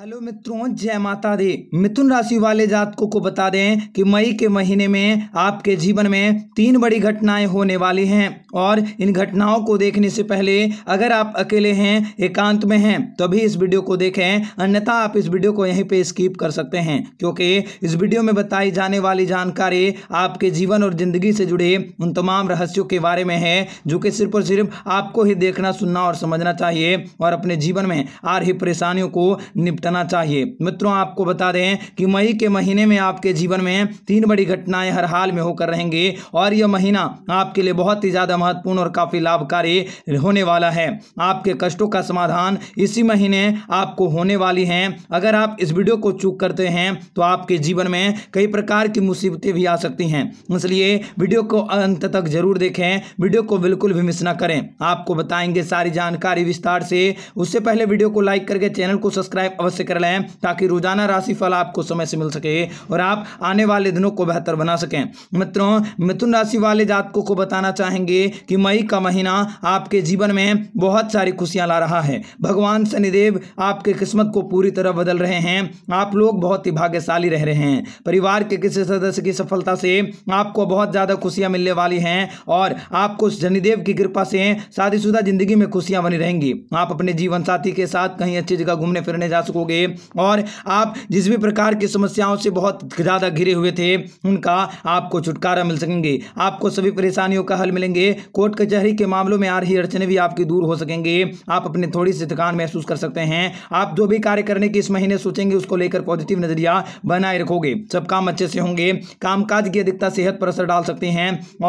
hello मित्रों जय माता दी मिथुन राशि वाले जातकों को बता दें कि मई के महीने में आपके जीवन में तीन बड़ी घटनाएं होने वाली हैं और इन घटनाओं को देखने से पहले अगर आप अकेले हैं एकांत में हैं तभी तो भी इस वीडियो को देखें अन्यथा आप इस वीडियो को यहीं पे स्किप कर सकते हैं क्योंकि इस वीडियो में बताई जाने वाली जानकारी आपके जीवन और जिंदगी से जुड़े उन तमाम रहस्यों के बारे में है जो कि सिर्फ और सिर्फ आपको ही देखना सुनना और समझना चाहिए और अपने जीवन में आ रही परेशानियों को निपटा घटना चाहिए मित्रों आपको बता दें कि मई के महीने में आपके जीवन में तीन बड़ी घटनाएं हर हाल में होकर रहेंगे और यह महीना आपके लिए बहुत ही ज़्यादा महत्वपूर्ण और काफ़ी लाभकारी होने वाला है आपके कष्टों का समाधान इसी महीने आपको होने वाली है अगर आप इस वीडियो को चूक करते हैं तो आपके जीवन में कई प्रकार की मुसीबतें भी आ सकती हैं इसलिए वीडियो को अंत तक जरूर देखें वीडियो को बिल्कुल भी मिस ना करें आपको बताएंगे सारी जानकारी विस्तार से उससे पहले वीडियो को लाइक करके चैनल को सब्सक्राइब अवश्य अवश्य कर लें ताकि रोजाना राशि फल आपको समय से मिल सके और आप आने वाले दिनों को बेहतर बना सकें मित्रों मिथुन राशि वाले जातकों को बताना चाहेंगे कि मई का महीना आपके जीवन में बहुत सारी खुशियां ला रहा है भगवान शनिदेव आपके किस्मत को पूरी तरह बदल रहे हैं आप लोग बहुत ही भाग्यशाली रह रहे हैं परिवार के किसी सदस्य की सफलता से आपको बहुत ज़्यादा खुशियाँ मिलने वाली हैं और आपको शनिदेव की कृपा से शादीशुदा जिंदगी में खुशियाँ बनी रहेंगी आप अपने जीवन साथी के साथ कहीं अच्छी जगह घूमने फिरने जा सको पाओगे और आप जिस भी प्रकार की समस्याओं से बहुत ज़्यादा घिरे हुए थे उनका आपको छुटकारा मिल सकेंगे आपको सभी परेशानियों का हल मिलेंगे कोर्ट कचहरी के मामलों में आ रही अड़चने भी आपकी दूर हो सकेंगे आप अपनी थोड़ी सी थकान महसूस कर सकते हैं आप जो भी कार्य करने की इस महीने सोचेंगे उसको लेकर पॉजिटिव नजरिया बनाए रखोगे सब काम अच्छे से होंगे कामकाज की अधिकता सेहत पर असर डाल सकते हैं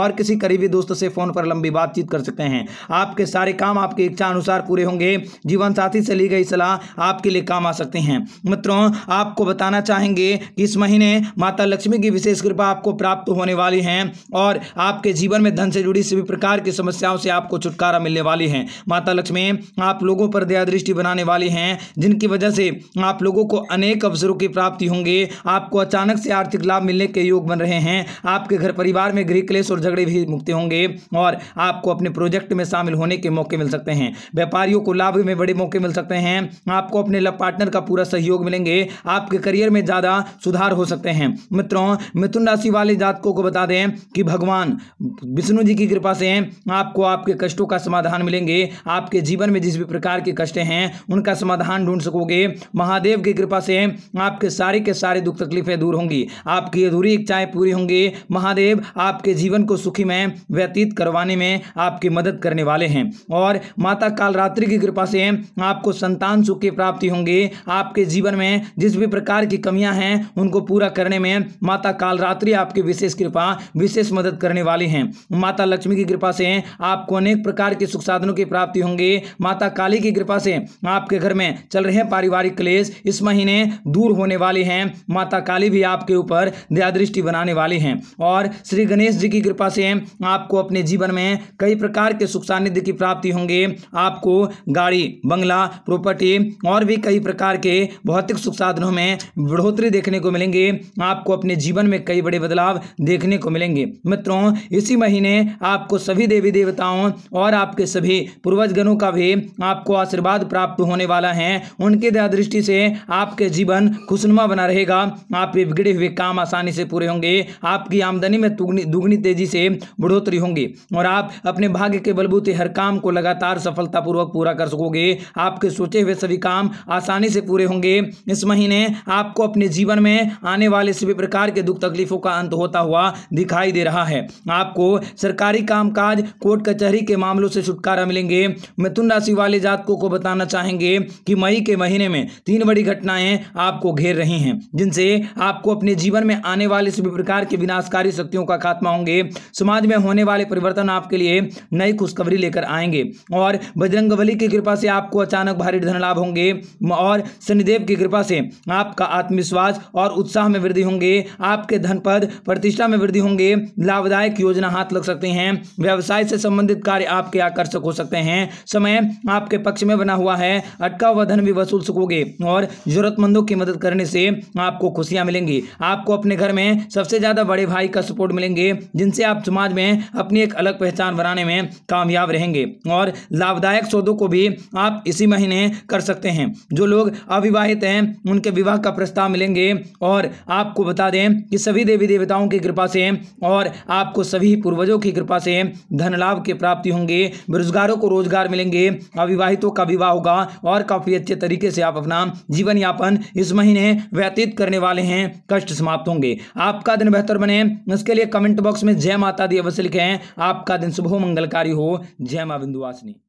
और किसी करीबी दोस्त से फोन पर लंबी बातचीत कर सकते हैं आपके सारे काम आपकी इच्छा अनुसार पूरे होंगे जीवन साथी से ली गई सलाह आपके लिए काम आ सकती सकते हैं मित्रों आपको बताना चाहेंगे कि इस महीने माता लक्ष्मी की विशेष कृपा आपको प्राप्त होने वाली है और आपके जीवन में धन से जुड़ी सभी प्रकार की समस्याओं से आपको छुटकारा मिलने वाली है माता लक्ष्मी आप लोगों पर दया दृष्टि बनाने वाली हैं जिनकी वजह से आप लोगों को अनेक अवसरों की प्राप्ति होंगे आपको अचानक से आर्थिक लाभ मिलने के योग बन रहे हैं आपके घर परिवार में गृह क्लेश और झगड़े भी मुक्त होंगे और आपको अपने प्रोजेक्ट में शामिल होने के मौके मिल सकते हैं व्यापारियों को लाभ में बड़े मौके मिल सकते हैं आपको अपने लव पार्टनर का पूरा सहयोग मिलेंगे आपके करियर में ज़्यादा सुधार हो सकते हैं मित्रों मिथुन राशि वाले जातकों को बता दें कि भगवान विष्णु जी की कृपा से आपको आपके कष्टों का समाधान मिलेंगे आपके जीवन में जिस भी प्रकार के कष्ट हैं उनका समाधान ढूंढ सकोगे महादेव की कृपा से आपके सारे के सारे दुख तकलीफें दूर होंगी आपकी अधूरी इच्छाएं पूरी होंगी महादेव आपके जीवन को सुखी में व्यतीत करवाने में आपकी मदद करने वाले हैं और माता कालरात्रि की कृपा से आपको संतान सुख की प्राप्ति होंगी आपके जीवन में जिस भी प्रकार की कमियां हैं उनको पूरा करने में माता कालरात्रि आपकी विशेष कृपा विशेष मदद करने वाली हैं माता लक्ष्मी की कृपा से आपको अनेक प्रकार के सुख साधनों की प्राप्ति होंगी माता काली की कृपा से आपके घर में चल रहे पारिवारिक क्लेश इस महीने दूर होने वाले हैं माता काली भी आपके ऊपर दयादृष्टि बनाने वाली हैं और श्री गणेश जी की कृपा से आपको अपने जीवन में कई प्रकार के सुख सानिध्य की प्राप्ति होंगे आपको गाड़ी बंगला प्रॉपर्टी और भी कई प्रकार प्रकार के भौतिक सुख साधनों में बढ़ोतरी देखने को मिलेंगे आपको अपने जीवन में कई बड़े बदलाव देखने को मिलेंगे मित्रों इसी महीने आपको सभी देवी देवताओं और आपके सभी पूर्वजगणों का भी आपको आशीर्वाद प्राप्त होने वाला है उनके दया दृष्टि से आपके जीवन खुशनुमा बना रहेगा आपके बिगड़े हुए काम आसानी से पूरे होंगे आपकी आमदनी में दुगनी तेजी से बढ़ोतरी होंगी और आप अपने भाग्य के बलबूते हर काम को लगातार सफलतापूर्वक पूरा कर सकोगे आपके सोचे हुए सभी काम आसानी से पूरे होंगे इस महीने आपको अपने जीवन में आने वाले सभी प्रकार के दुख तकलीफों का अंत होता हुआ दिखाई दे रहा है आपको सरकारी कामकाज कोर्ट कचहरी के मामलों से छुटकारा मिलेंगे मिथुन राशि वाले जातकों को बताना चाहेंगे कि मई के महीने में तीन बड़ी घटनाएं आपको घेर रही हैं जिनसे आपको अपने जीवन में आने वाले सभी प्रकार के विनाशकारी शक्तियों का खात्मा होंगे समाज में होने वाले परिवर्तन आपके लिए नई खुशखबरी लेकर आएंगे और बजरंग की कृपा से आपको अचानक भारी धन लाभ होंगे और शनिदेव की कृपा से आपका आत्मविश्वास और उत्साह में वृद्धि होंगे आपके धन पद प्रतिष्ठा में वृद्धि होंगे लाभदायक योजना हाथ लग सकते हैं व्यवसाय से संबंधित कार्य आपके आकर्षक हो सकते हैं समय आपके पक्ष में बना हुआ है अटका हुआ धन भी वसूल सकोगे और जरूरतमंदों की मदद करने से आपको खुशियां मिलेंगी आपको अपने घर में सबसे ज़्यादा बड़े भाई का सपोर्ट मिलेंगे जिनसे आप समाज में अपनी एक अलग पहचान बनाने में कामयाब रहेंगे और लाभदायक सौदों को भी आप इसी महीने कर सकते हैं जो लोग अविवाहित हैं उनके विवाह का प्रस्ताव मिलेंगे और आपको बता दें कि सभी देवी देवताओं की कृपा से और आपको सभी पूर्वजों की कृपा से धन लाभ की प्राप्ति होंगे बेरोजगारों को रोजगार मिलेंगे अविवाहितों का विवाह होगा और काफ़ी अच्छे तरीके से आप अपना जीवन यापन इस महीने व्यतीत करने वाले हैं कष्ट समाप्त होंगे आपका दिन बेहतर बने इसके लिए कमेंट बॉक्स में जय माता दी अवश्य लिखे आपका दिन शुभ मंगलकारी हो जय माँ बिंदुवासिनी